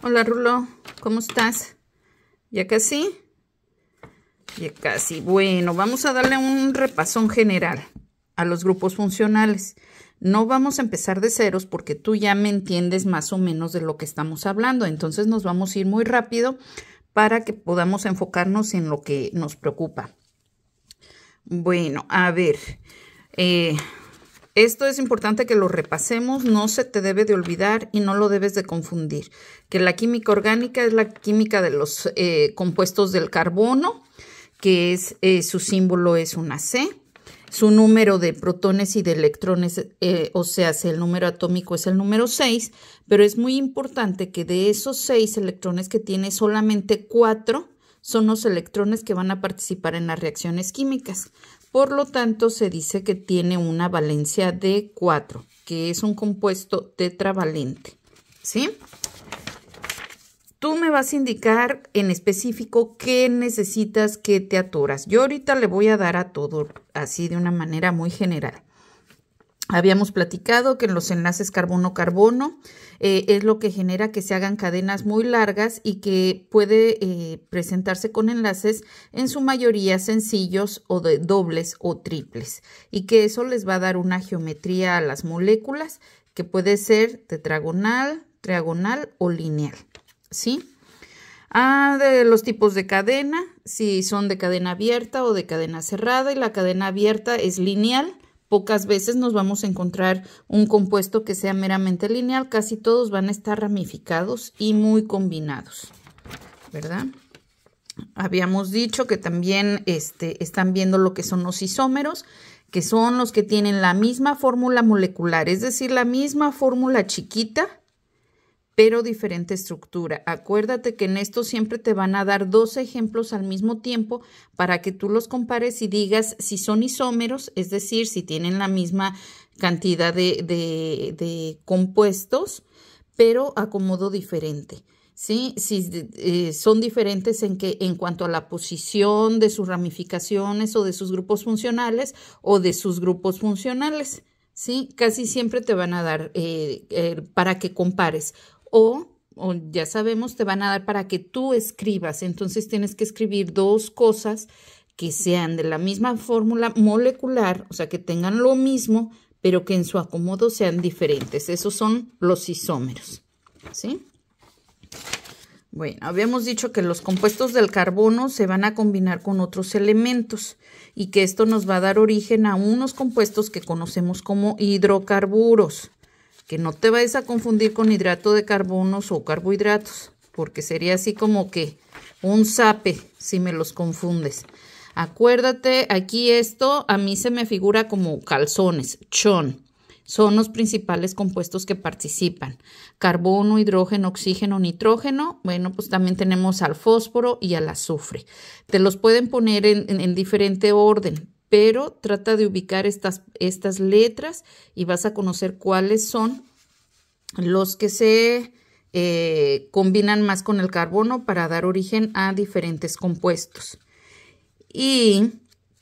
Hola Rulo, ¿cómo estás? ¿Ya casi? Ya casi. Bueno, vamos a darle un repasón general a los grupos funcionales. No vamos a empezar de ceros porque tú ya me entiendes más o menos de lo que estamos hablando. Entonces nos vamos a ir muy rápido para que podamos enfocarnos en lo que nos preocupa. Bueno, a ver. Eh, esto es importante que lo repasemos, no se te debe de olvidar y no lo debes de confundir, que la química orgánica es la química de los eh, compuestos del carbono, que es eh, su símbolo es una C, su número de protones y de electrones, eh, o sea, el número atómico es el número 6, pero es muy importante que de esos 6 electrones que tiene solamente 4 son los electrones que van a participar en las reacciones químicas. Por lo tanto, se dice que tiene una valencia de 4, que es un compuesto tetravalente. ¿Sí? Tú me vas a indicar en específico qué necesitas que te atoras. Yo ahorita le voy a dar a todo así de una manera muy general. Habíamos platicado que en los enlaces carbono-carbono eh, es lo que genera que se hagan cadenas muy largas y que puede eh, presentarse con enlaces en su mayoría sencillos o de dobles o triples y que eso les va a dar una geometría a las moléculas que puede ser tetragonal, triagonal o lineal. ¿Sí? Ah, de los tipos de cadena, si son de cadena abierta o de cadena cerrada y la cadena abierta es lineal Pocas veces nos vamos a encontrar un compuesto que sea meramente lineal, casi todos van a estar ramificados y muy combinados, ¿verdad? Habíamos dicho que también este, están viendo lo que son los isómeros, que son los que tienen la misma fórmula molecular, es decir, la misma fórmula chiquita, pero diferente estructura. Acuérdate que en esto siempre te van a dar dos ejemplos al mismo tiempo para que tú los compares y digas si son isómeros, es decir, si tienen la misma cantidad de, compuestos, pero acomodo diferente. ¿sí? Si eh, son diferentes en, que, en cuanto a la posición de sus ramificaciones o de sus grupos funcionales o de sus grupos funcionales. ¿Sí? Casi siempre te van a dar eh, eh, para que compares o ya sabemos, te van a dar para que tú escribas. Entonces tienes que escribir dos cosas que sean de la misma fórmula molecular, o sea, que tengan lo mismo, pero que en su acomodo sean diferentes. Esos son los isómeros, ¿sí? Bueno, habíamos dicho que los compuestos del carbono se van a combinar con otros elementos y que esto nos va a dar origen a unos compuestos que conocemos como hidrocarburos que no te vayas a confundir con hidrato de carbonos o carbohidratos, porque sería así como que un sape si me los confundes. Acuérdate, aquí esto a mí se me figura como calzones, chon. Son los principales compuestos que participan. Carbono, hidrógeno, oxígeno, nitrógeno. Bueno, pues también tenemos al fósforo y al azufre. Te los pueden poner en diferente orden pero trata de ubicar estas, estas letras y vas a conocer cuáles son los que se eh, combinan más con el carbono para dar origen a diferentes compuestos. Y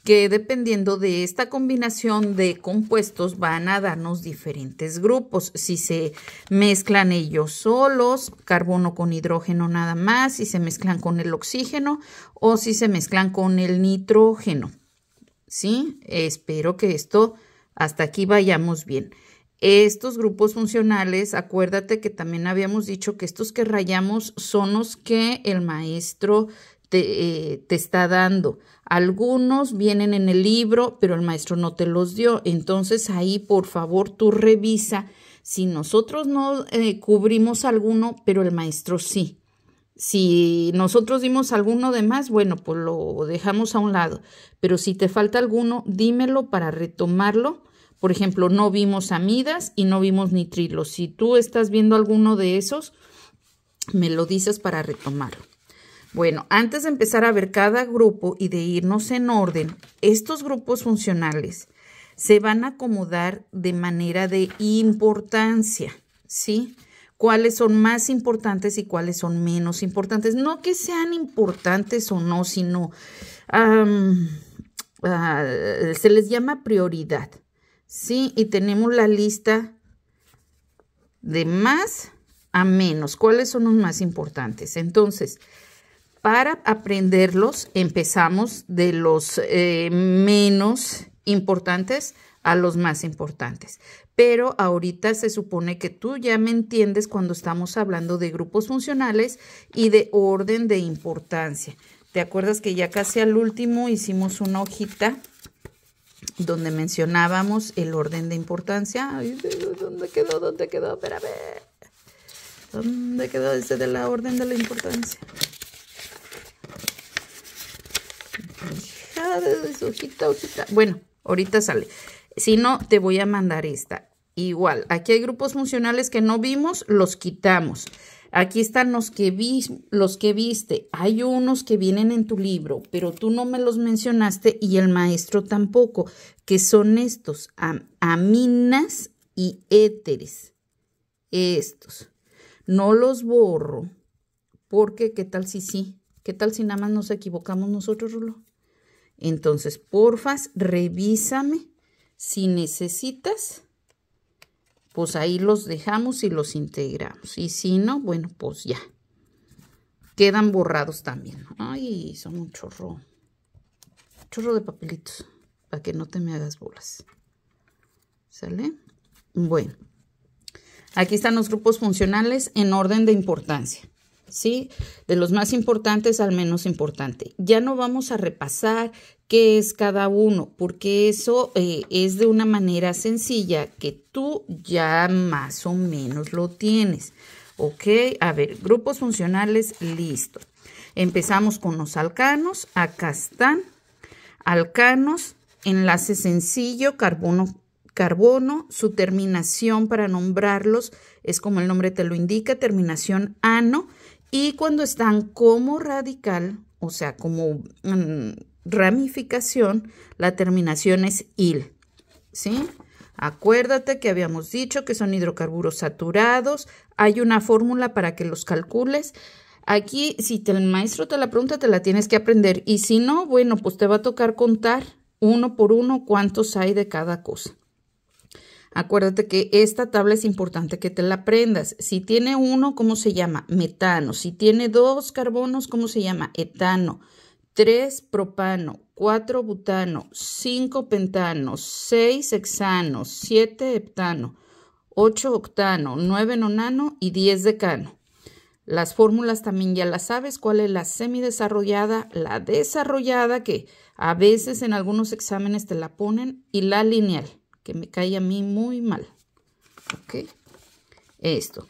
que dependiendo de esta combinación de compuestos van a darnos diferentes grupos. Si se mezclan ellos solos, carbono con hidrógeno nada más, si se mezclan con el oxígeno o si se mezclan con el nitrógeno. ¿sí? Espero que esto, hasta aquí vayamos bien. Estos grupos funcionales, acuérdate que también habíamos dicho que estos que rayamos son los que el maestro te, eh, te, está dando. Algunos vienen en el libro, pero el maestro no te los dio. Entonces ahí, por favor, tú revisa si nosotros no eh, cubrimos alguno, pero el maestro sí. Si nosotros dimos alguno de más, bueno, pues lo dejamos a un lado. Pero si te falta alguno, dímelo para retomarlo. Por ejemplo, no vimos amidas y no vimos nitrilos. Si tú estás viendo alguno de esos, me lo dices para retomarlo. Bueno, antes de empezar a ver cada grupo y de irnos en orden, estos grupos funcionales se van a acomodar de manera de importancia, ¿sí? sí cuáles son más importantes y cuáles son menos importantes. No que sean importantes o no, sino ah, se les llama prioridad. ¿sí? Y tenemos la lista de más a menos. ¿Cuáles son los más importantes? Entonces, para aprenderlos, empezamos de los eh, menos importantes a los más importantes pero ahorita se supone que tú ya me entiendes cuando estamos hablando de grupos funcionales y de orden de importancia. ¿Te acuerdas que ya casi al último hicimos una hojita donde mencionábamos el orden de importancia? ¿Dónde quedó? ¿Dónde quedó? ver. ¿Dónde quedó ese de la orden de la importancia? hojita, hojita. Bueno, ahorita sale. Si no, te voy a mandar esta igual. Aquí hay grupos funcionales que no vimos, los quitamos. Aquí están los que, los que viste. Hay unos que vienen en tu libro, pero tú no me los mencionaste y el maestro tampoco, que son estos, aminas y éteres. Estos. No los borro, porque qué tal si sí, qué tal si nada más nos equivocamos nosotros, Rulo. Entonces, porfas, revísame si necesitas pues ahí los dejamos y los integramos. Y si no, bueno, pues ya. Quedan borrados también. Ay, son un chorro. Chorro de papelitos. Para que no te me hagas bolas. ¿Sale? Bueno. Aquí están los grupos funcionales en orden de importancia. ¿Sí? De los más importantes al menos importante. Ya no vamos a repasar, qué es cada uno, porque eso eh, es de una manera sencilla que tú ya más o menos lo tienes. Ok, a ver, grupos funcionales, listo. Empezamos con los alcanos, acá están. Alcanos, enlace sencillo, carbono, carbono, su terminación para nombrarlos es como el nombre te lo indica, terminación ano. Y cuando están como radical, o sea, como mm, ramificación, la terminación es il, ¿sí? Acuérdate que habíamos dicho que son hidrocarburos saturados. Hay una fórmula para que los calcules. Aquí, si el maestro te la pregunta, te la tienes que aprender. Y si no, bueno, pues te va a tocar contar uno por uno cuántos hay de cada cosa. Acuérdate que esta tabla es importante que te la aprendas. Si tiene uno, ¿cómo se llama? Metano. Si tiene dos carbonos, ¿cómo se llama? Etano. 3 propano, 4 butano, 5 pentano, 6 hexano, 7 heptano, 8 octano, 9 nonano y 10 decano. Las fórmulas también ya las sabes, cuál es la semidesarrollada, la desarrollada, que a veces en algunos exámenes te la ponen, y la lineal, que me cae a mí muy mal. Esto.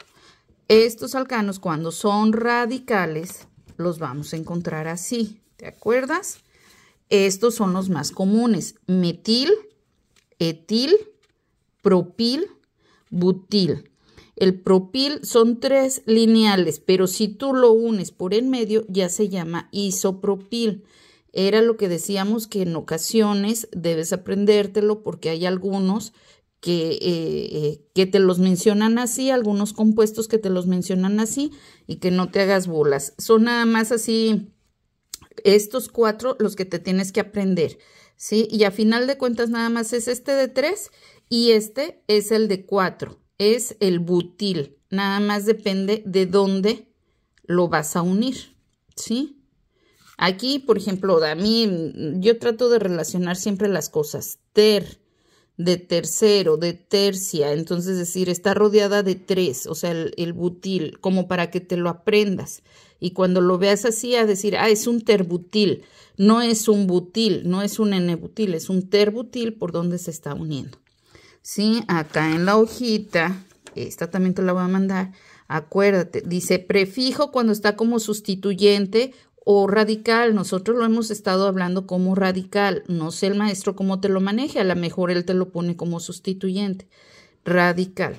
Estos alcanos, cuando son radicales, los vamos a encontrar así. ¿Te acuerdas? Estos son los más comunes. Metil, etil, propil, butil. El propil son tres lineales, pero si tú lo unes por en medio ya se llama isopropil. Era lo que decíamos que en ocasiones debes aprendértelo porque hay algunos que, eh, eh, que te los mencionan así, algunos compuestos que te los mencionan así y que no te hagas bolas. Son nada más así estos cuatro los que te tienes que aprender, ¿sí? Y a final de cuentas nada más es este de tres y este es el de cuatro, es el butil, nada más depende de dónde lo vas a unir, ¿sí? Aquí, por ejemplo, a mí, yo trato de relacionar siempre las cosas, ter, de tercero, de tercia, entonces decir, está rodeada de tres, o sea, el, butil, como para que te lo aprendas. Y cuando lo veas así, a decir, ah, es un terbutil, no es un butil, no es un enebutil, es un terbutil por donde se está uniendo. ¿Sí? Acá en la hojita, esta también te la voy a mandar, acuérdate, dice prefijo cuando está como sustituyente o radical. Nosotros lo hemos estado hablando como radical. No sé el maestro cómo te lo maneje, a lo mejor él te lo pone como sustituyente. Radical.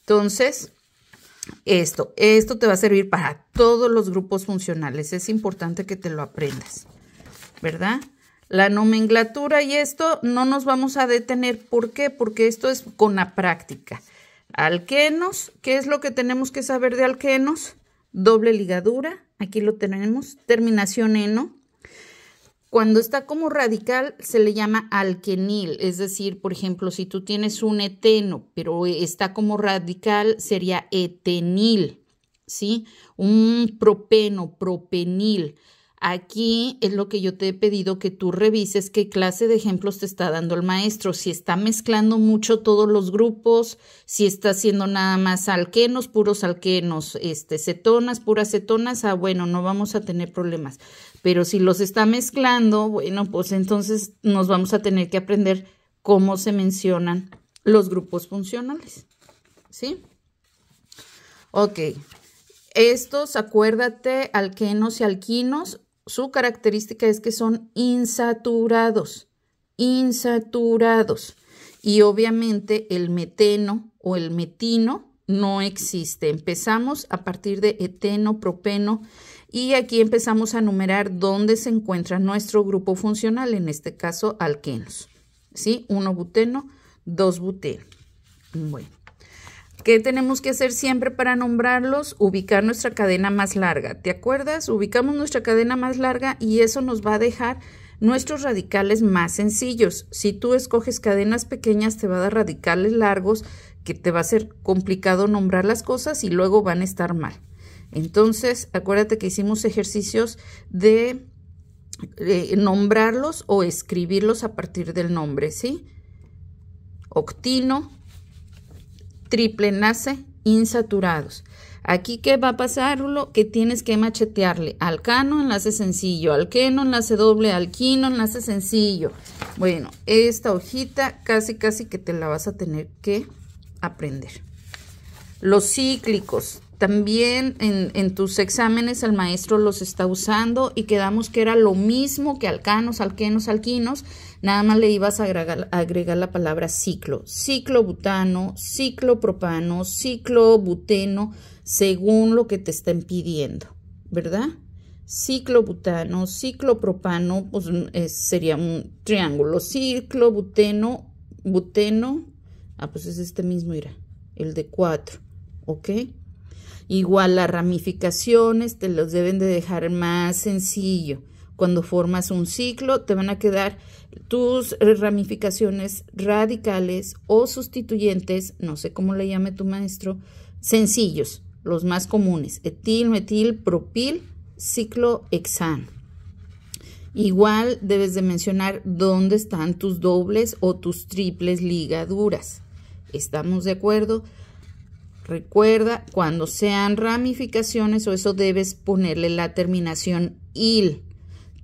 Entonces, esto, esto te va a servir para todos los grupos funcionales. Es importante que te lo aprendas, ¿verdad? La nomenclatura y esto no nos vamos a detener. ¿Por qué? Porque esto es con la práctica. Alquenos, ¿qué es lo que tenemos que saber de alquenos? Doble ligadura, aquí lo tenemos, terminación eno. Cuando está como radical se le llama alquenil, es decir, por ejemplo, si tú tienes un eteno, pero está como radical sería etenil, ¿sí? Un propeno, propenil. Aquí es lo que yo te he pedido que tú revises qué clase de ejemplos te está dando el maestro, si está mezclando mucho todos los grupos, si está haciendo nada más alquenos, puros alquenos, este, cetonas, puras cetonas, ah, bueno, no vamos a tener problemas. Pero si los está mezclando, bueno, pues entonces nos vamos a tener que aprender cómo se mencionan los grupos funcionales. ¿Sí? Ok. Estos, acuérdate, alquenos y alquinos su característica es que son insaturados, insaturados. Y obviamente el meteno o el metino no existe. Empezamos a partir de eteno, propeno y aquí empezamos a numerar dónde se encuentra nuestro grupo funcional, en este caso alquenos. ¿Sí? Uno buteno, dos buteno. Bueno. ¿Qué tenemos que hacer siempre para nombrarlos? Ubicar nuestra cadena más larga. ¿Te acuerdas? Ubicamos nuestra cadena más larga y eso nos va a dejar nuestros radicales más sencillos. Si tú escoges cadenas pequeñas, te va a dar radicales largos que te va a ser complicado nombrar las cosas y luego van a estar mal. Entonces, acuérdate que hicimos ejercicios de, nombrarlos o escribirlos a partir del nombre, ¿sí? Octino, Triple enlace, insaturados. Aquí ¿qué va a pasar que tienes que machetearle. Alcano, enlace sencillo. Alqueno, enlace doble. Alquino, enlace sencillo. Bueno, esta hojita casi casi que te la vas a tener que aprender. Los cíclicos. También en, en tus exámenes el maestro los está usando y quedamos que era lo mismo que alcanos, alquenos, alquinos nada más le ibas a agregar, la palabra ciclo, ciclobutano, ciclopropano, ciclobuteno, según lo que te estén pidiendo, ¿verdad? Ciclobutano, ciclopropano, pues mm, sería un triángulo, ciclobuteno, buteno, ah, pues es este mismo, mira, el de cuatro, ¿ok? Igual las ramificaciones te los deben de dejar más sencillo. Cuando formas un ciclo, te van a quedar tus ramificaciones radicales o sustituyentes, no sé cómo le llame tu maestro, sencillos, los más comunes, etil, metil, propil, ciclohexano. Igual debes de mencionar dónde están tus dobles o tus triples ligaduras. ¿Estamos de acuerdo? Recuerda, cuando sean ramificaciones o eso debes ponerle la terminación il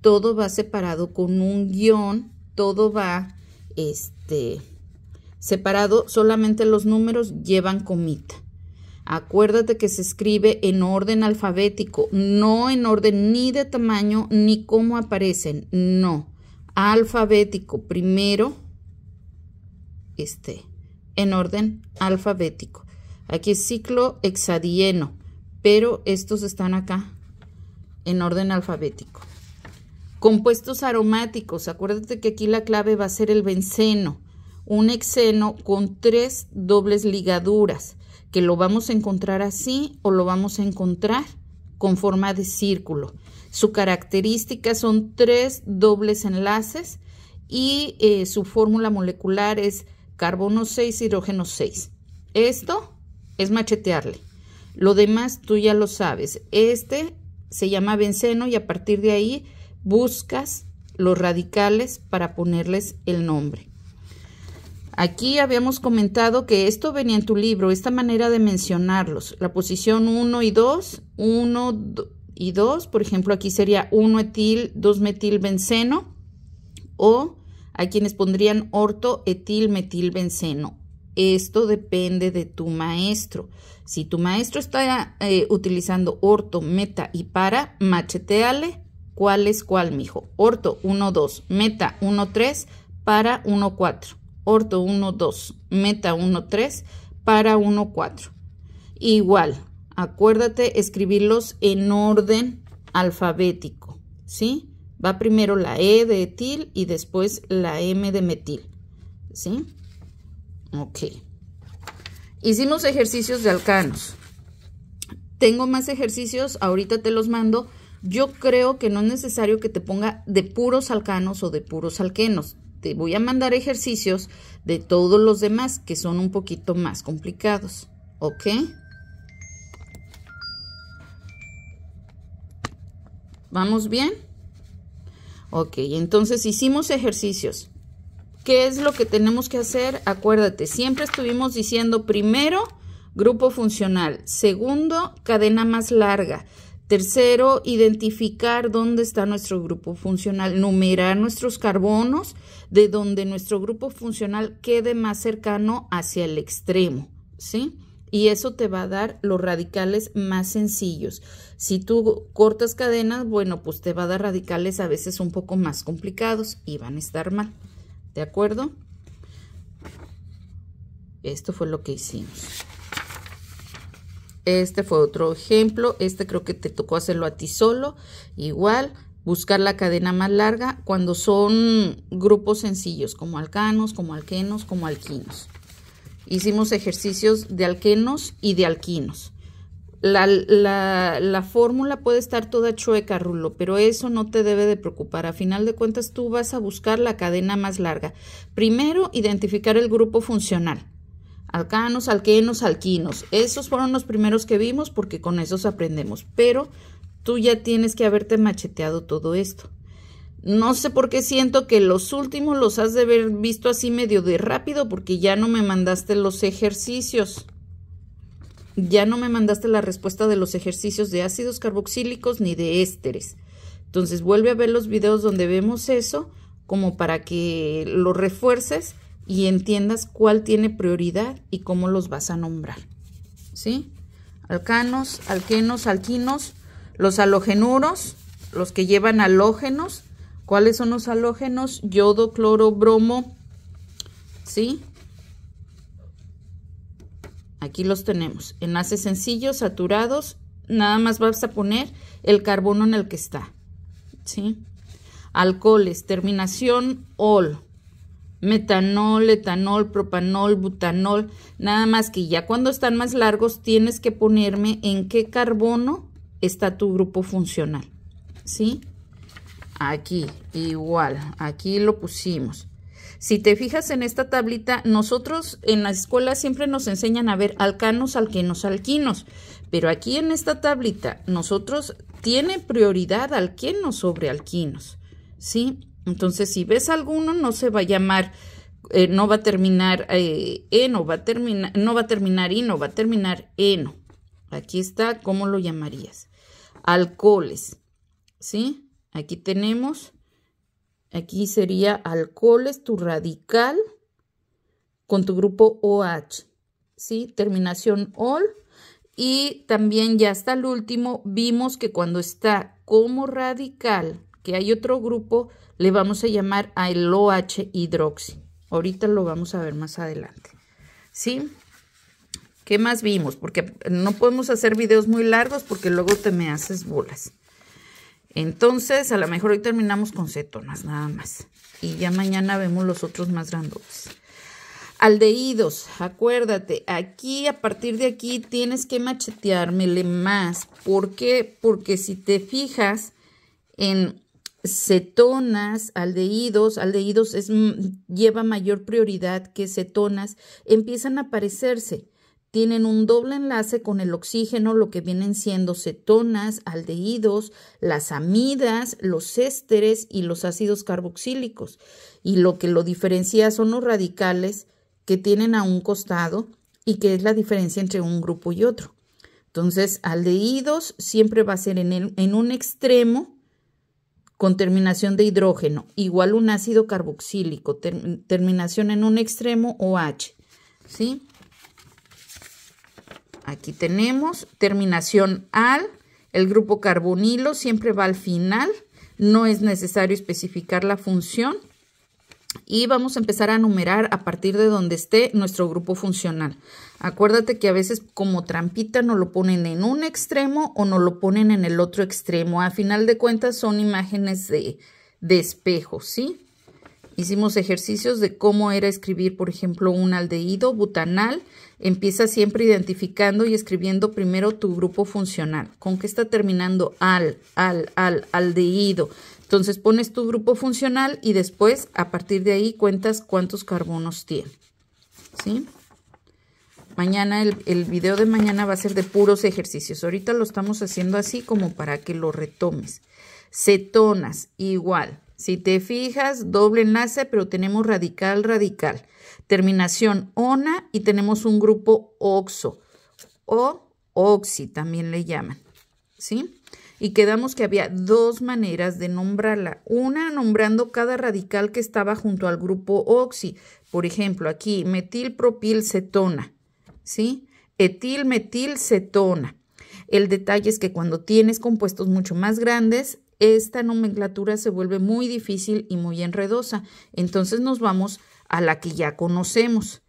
todo va separado con un guión, todo va este, separado, solamente los números llevan comita. Acuérdate que se escribe en orden alfabético, no en orden ni de tamaño ni cómo aparecen, no, alfabético, primero, este, en orden alfabético. Aquí es ciclo hexadieno, pero estos están acá en orden alfabético. Compuestos aromáticos. Acuérdate que aquí la clave va a ser el benceno. Un exeno con tres dobles ligaduras, que lo vamos a encontrar así o lo vamos a encontrar con forma de círculo. Su característica son tres dobles enlaces y eh, su fórmula molecular es carbono 6, hidrógeno 6. Esto es machetearle. Lo demás tú ya lo sabes. Este se llama benceno y a partir de ahí buscas los radicales para ponerles el nombre. Aquí habíamos comentado que esto venía en tu libro, esta manera de mencionarlos. La posición 1 y 2, 1 y 2, por ejemplo, aquí sería 1 etil, 2 metil benceno, o a quienes pondrían orto etil metil benceno. Esto depende de tu maestro. Si tu maestro está eh, utilizando orto, meta y para, macheteale ¿Cuál es cuál, mijo? Orto 1-2, meta 1-3, para 1-4. Orto 1-2, meta 1-3, para 1-4. Igual, acuérdate escribirlos en orden alfabético, ¿sí? Va primero la E de etil y después la M de metil, ¿sí? Ok. Hicimos ejercicios de alcanos. Tengo más ejercicios, ahorita te los mando yo creo que no es necesario que te ponga de puros alcanos o de puros alquenos. Te voy a mandar ejercicios de todos los demás que son un poquito más complicados. ¿Ok? ¿Vamos bien? Ok, entonces hicimos ejercicios. ¿Qué es lo que tenemos que hacer? Acuérdate, siempre estuvimos diciendo primero grupo funcional, segundo cadena más larga, Tercero, identificar dónde está nuestro grupo funcional, numerar nuestros carbonos de donde nuestro grupo funcional quede más cercano hacia el extremo, ¿sí? Y eso te va a dar los radicales más sencillos. Si tú cortas cadenas, bueno, pues te va a dar radicales a veces un poco más complicados y van a estar mal, ¿de acuerdo? Esto fue lo que hicimos. Este fue otro ejemplo. Este creo que te tocó hacerlo a ti solo. Igual, buscar la cadena más larga cuando son grupos sencillos, como alcanos, como alquenos, como alquinos. Hicimos ejercicios de alquenos y de alquinos. La, la fórmula puede estar toda chueca, Rulo, pero eso no te debe de preocupar. A final de cuentas, tú vas a buscar la cadena más larga. Primero, identificar el grupo funcional alcanos, alquenos, alquinos. Esos fueron los primeros que vimos porque con esos aprendemos, pero tú ya tienes que haberte macheteado todo esto. No sé por qué siento que los últimos los has de haber visto así medio de rápido porque ya no me mandaste los ejercicios. Ya no me mandaste la respuesta de los ejercicios de ácidos carboxílicos ni de ésteres. Entonces vuelve a ver los videos donde vemos eso como para que lo refuerces y entiendas cuál tiene prioridad y cómo los vas a nombrar. ¿Sí? Alcanos, alquenos, alquinos, los halogenuros, los que llevan halógenos. ¿Cuáles son los halógenos? Yodo, cloro, bromo. ¿Sí? Aquí los tenemos. Enlaces sencillos, saturados. Nada más vas a poner el carbono en el que está. ¿Sí? Alcoholes, terminación ol metanol, etanol, propanol, butanol, nada más que ya cuando están más largos tienes que ponerme en qué carbono está tu grupo funcional, ¿sí? Aquí, igual, aquí lo pusimos. Si te fijas en esta tablita, nosotros en la escuela siempre nos enseñan a ver alcanos, alquenos, alquinos. Pero aquí en esta tablita, nosotros tiene prioridad alquenos sobre alquinos, ¿sí? Entonces, si ves alguno, no se va a llamar, eh, no va a terminar eh, eno, va a terminar, no va a terminar ino, va a terminar eno. Aquí está, ¿cómo lo llamarías? Alcoholes, ¿sí? Aquí tenemos, aquí sería alcoholes, tu radical con tu grupo OH, ¿sí? Terminación all. Y también ya hasta el último vimos que cuando está como radical, que hay otro grupo le vamos a llamar al OH hidroxi. Ahorita lo vamos a ver más adelante. ¿Sí? ¿Qué más vimos? Porque no podemos hacer videos muy largos porque luego te me haces bolas. Entonces, a lo mejor hoy terminamos con cetonas nada más. Y ya mañana vemos los otros más grandotes. Aldeídos. acuérdate, aquí a partir de aquí tienes que macheteármele más. ¿Por qué? Porque si te fijas en cetonas, aldehídos, aldehídos es, lleva mayor prioridad que cetonas, empiezan a aparecerse, Tienen un doble enlace con el oxígeno, lo que vienen siendo cetonas, aldehídos, las amidas, los ésteres y los ácidos carboxílicos. Y lo que lo diferencia son los radicales que tienen a un costado y que es la diferencia entre un grupo y otro. Entonces, aldehídos siempre va a ser en, en un extremo con terminación de hidrógeno, igual un ácido carboxílico, terminación en un extremo o H, ¿sí? Aquí tenemos terminación al, el grupo carbonilo siempre va al final, no es necesario especificar la función y vamos a empezar a numerar a partir de donde esté nuestro grupo funcional. Acuérdate que a veces como trampita nos lo ponen en un extremo o nos lo ponen en el otro extremo. A final de cuentas son imágenes de, espejo, ¿sí? Hicimos ejercicios de cómo era escribir, por ejemplo, un aldeído butanal. Empieza siempre identificando y escribiendo primero tu grupo funcional. ¿Con qué está terminando? Al, al, al, aldehído. Entonces pones tu grupo funcional y después a partir de ahí cuentas cuántos carbonos tiene. ¿Sí? Mañana, el, el, video de mañana va a ser de puros ejercicios. Ahorita lo estamos haciendo así como para que lo retomes. Cetonas, igual. Si te fijas, doble enlace, pero tenemos radical, radical. Terminación ona y tenemos un grupo oxo o oxi también le llaman. ¿Sí? y quedamos que había dos maneras de nombrarla. Una nombrando cada radical que estaba junto al grupo oxi. Por ejemplo, aquí metilpropilcetona, ¿sí? Etilmetilcetona. El detalle es que cuando tienes compuestos mucho más grandes, esta nomenclatura se vuelve muy difícil y muy enredosa. Entonces nos vamos a la que ya conocemos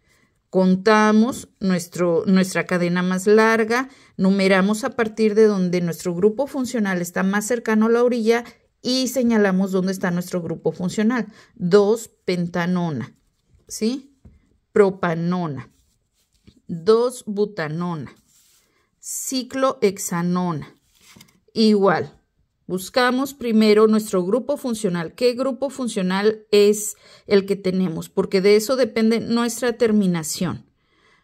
contamos nuestro, nuestra cadena más larga, numeramos a partir de donde nuestro grupo funcional está más cercano a la orilla y señalamos dónde está nuestro grupo funcional. 2 pentanona, ¿sí? Propanona. 2 butanona. Ciclohexanona. Igual, Buscamos primero nuestro grupo funcional. ¿Qué grupo funcional es el que tenemos? Porque de eso depende nuestra terminación.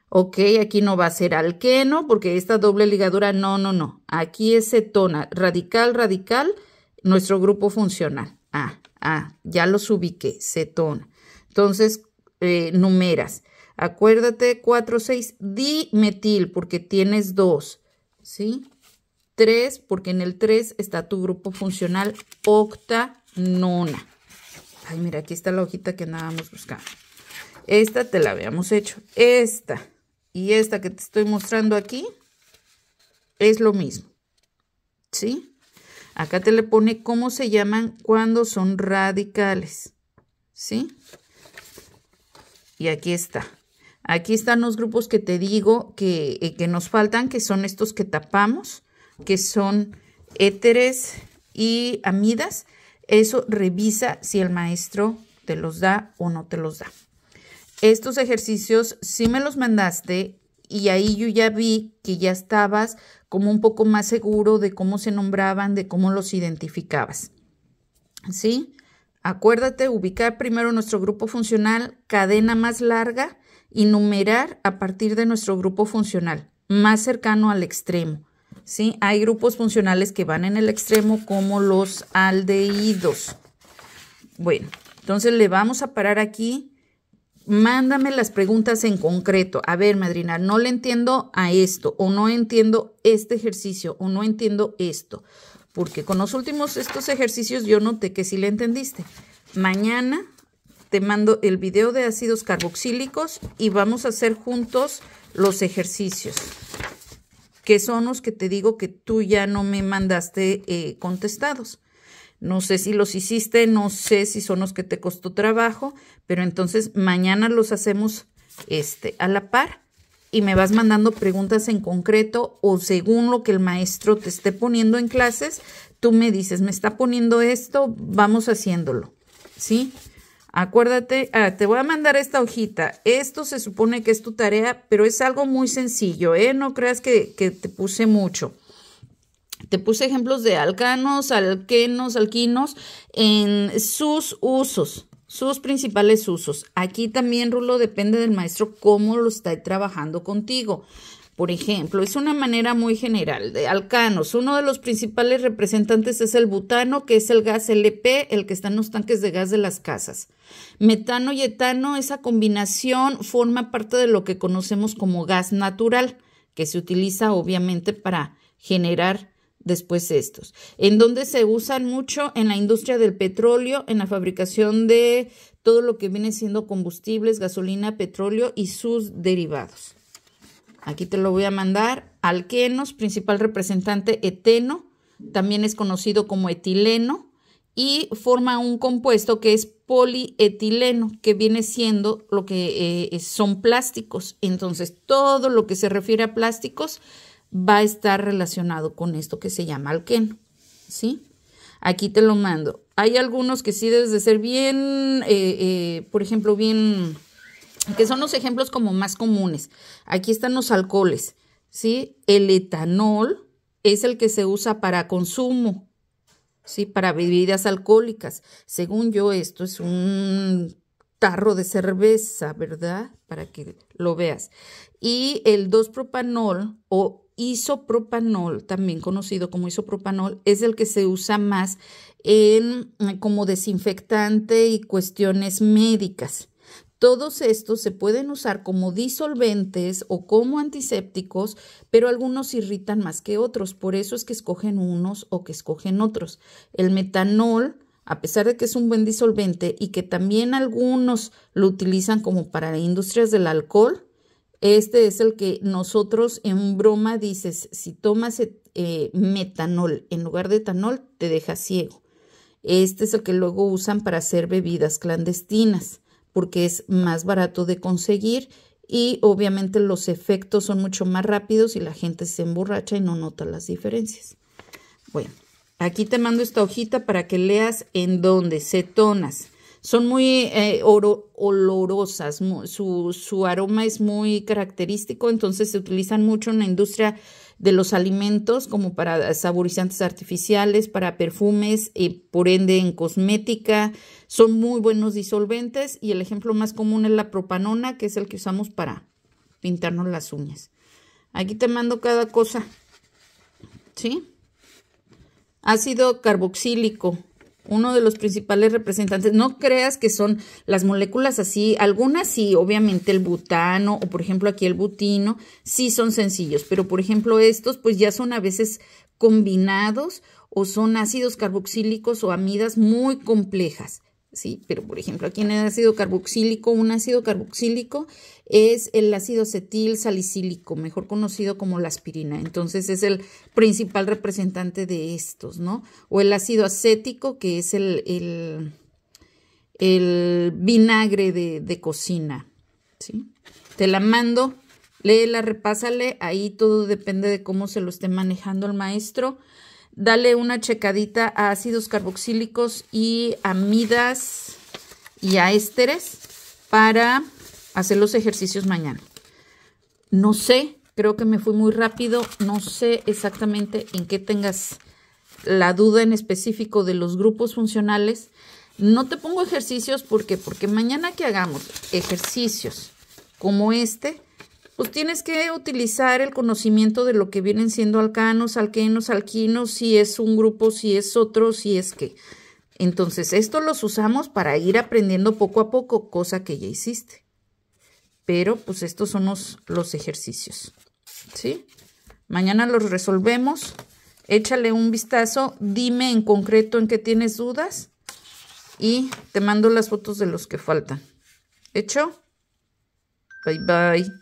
Ok, aquí no va a ser alqueno porque esta doble ligadura, no, no, no. Aquí es cetona, radical, radical, nuestro grupo funcional. Ah, ah, ya los ubiqué, cetona. Entonces, eh, numeras. Acuérdate, 4, 6, dimetil porque tienes dos, ¿sí? 3, porque en el 3 está tu grupo funcional octanona. Ay, mira, aquí está la hojita que andábamos buscando. Esta te la habíamos hecho. Esta y esta que te estoy mostrando aquí es lo mismo. ¿Sí? Acá te le pone cómo se llaman cuando son radicales. ¿Sí? Y aquí está. Aquí están los grupos que te digo que, eh, que nos faltan, que son estos que tapamos que son éteres y amidas. Eso revisa si el maestro te los da o no te los da. Estos ejercicios sí me los mandaste y ahí yo ya vi que ya estabas como un poco más seguro de cómo se nombraban, de cómo los identificabas. ¿Sí? Acuérdate, ubicar primero nuestro grupo funcional, cadena más larga y numerar a partir de nuestro grupo funcional, más cercano al extremo. ¿sí? Hay grupos funcionales que van en el extremo como los aldehídos. Bueno, entonces le vamos a parar aquí. Mándame las preguntas en concreto. A ver, madrina, no le entiendo a esto o no entiendo este ejercicio o no entiendo esto. Porque con los últimos estos ejercicios yo noté que sí le entendiste. Mañana te mando el video de ácidos carboxílicos y vamos a hacer juntos los ejercicios que son los que te digo que tú ya no me mandaste eh, contestados. No sé si los hiciste, no sé si son los que te costó trabajo, pero entonces mañana los hacemos este, a la par y me vas mandando preguntas en concreto o según lo que el maestro te esté poniendo en clases, tú me dices, me está poniendo esto, vamos haciéndolo, ¿sí? Acuérdate, ah, te voy a mandar esta hojita. Esto se supone que es tu tarea, pero es algo muy sencillo, ¿eh? No creas que, que te puse mucho. Te puse ejemplos de alcanos, alquenos, alquinos en sus usos, sus principales usos. Aquí también, Rulo, depende del maestro cómo lo está trabajando contigo. Por ejemplo, es una manera muy general de alcanos. Uno de los principales representantes es el butano, que es el gas LP, el que está en los tanques de gas de las casas. Metano y etano, esa combinación forma parte de lo que conocemos como gas natural, que se utiliza obviamente para generar después estos, en donde se usan mucho en la industria del petróleo, en la fabricación de todo lo que viene siendo combustibles, gasolina, petróleo y sus derivados. Aquí te lo voy a mandar. Alquenos, principal representante eteno, también es conocido como etileno y forma un compuesto que es polietileno, que viene siendo lo que eh, son plásticos. Entonces, todo lo que se refiere a plásticos va a estar relacionado con esto que se llama alqueno, ¿sí? Aquí te lo mando. Hay algunos que sí debes de ser bien, eh, eh, por ejemplo, bien que son los ejemplos como más comunes. Aquí están los alcoholes, ¿sí? El etanol es el que se usa para consumo, ¿sí? Para bebidas alcohólicas. Según yo, esto es un tarro de cerveza, ¿verdad? Para que lo veas. Y el 2-propanol o isopropanol, también conocido como isopropanol, es el que se usa más en, como desinfectante y cuestiones médicas. Todos estos se pueden usar como disolventes o como antisépticos, pero algunos irritan más que otros, por eso es que escogen unos o que escogen otros. El metanol, a pesar de que es un buen disolvente y que también algunos lo utilizan como para industrias del alcohol, este es el que nosotros en broma dices, si tomas eh, metanol en lugar de etanol, te deja ciego. Este es el que luego usan para hacer bebidas clandestinas porque es más barato de conseguir y obviamente los efectos son mucho más rápidos y la gente se emborracha y no nota las diferencias. Bueno, aquí te mando esta hojita para que leas en dónde, cetonas. Son muy eh, olorosas, su, su aroma es muy característico, entonces se utilizan mucho en la industria de los alimentos como para saborizantes artificiales, para perfumes, y eh, por ende en cosmética. Son muy buenos disolventes y el ejemplo más común es la propanona, que es el que usamos para pintarnos las uñas. Aquí te mando cada cosa. ¿Sí? Ácido carboxílico uno de los principales representantes. No creas que son las moléculas así, algunas sí, obviamente el butano o por ejemplo aquí el butino, sí son sencillos, pero por ejemplo estos pues ya son a veces combinados o son ácidos carboxílicos o amidas muy complejas. ¿sí? Pero, por ejemplo, aquí en el ácido carboxílico, un ácido carboxílico es el ácido acetil salicílico, mejor conocido como la aspirina. Entonces, es el principal representante de estos, ¿no? O el ácido acético, que es el, vinagre de, de, cocina, ¿sí? Te la mando, léela, repásale, ahí todo depende de cómo se lo esté manejando el maestro. Dale una checadita a ácidos carboxílicos y amidas y a ésteres para hacer los ejercicios mañana. No sé, creo que me fui muy rápido, no sé exactamente en qué tengas la duda en específico de los grupos funcionales. No te pongo ejercicios porque porque mañana que hagamos ejercicios como este, pues tienes que utilizar el conocimiento de lo que vienen siendo alcanos, alquenos, alquinos, si es un grupo, si es otro, si es que. Entonces, esto los usamos para ir aprendiendo poco a poco, cosa que ya hiciste. Pero, pues, estos son los, los ejercicios. ¿Sí? Mañana los resolvemos. Échale un vistazo. Dime en concreto en qué tienes dudas. Y te mando las fotos de los que faltan. ¿Hecho? Bye bye.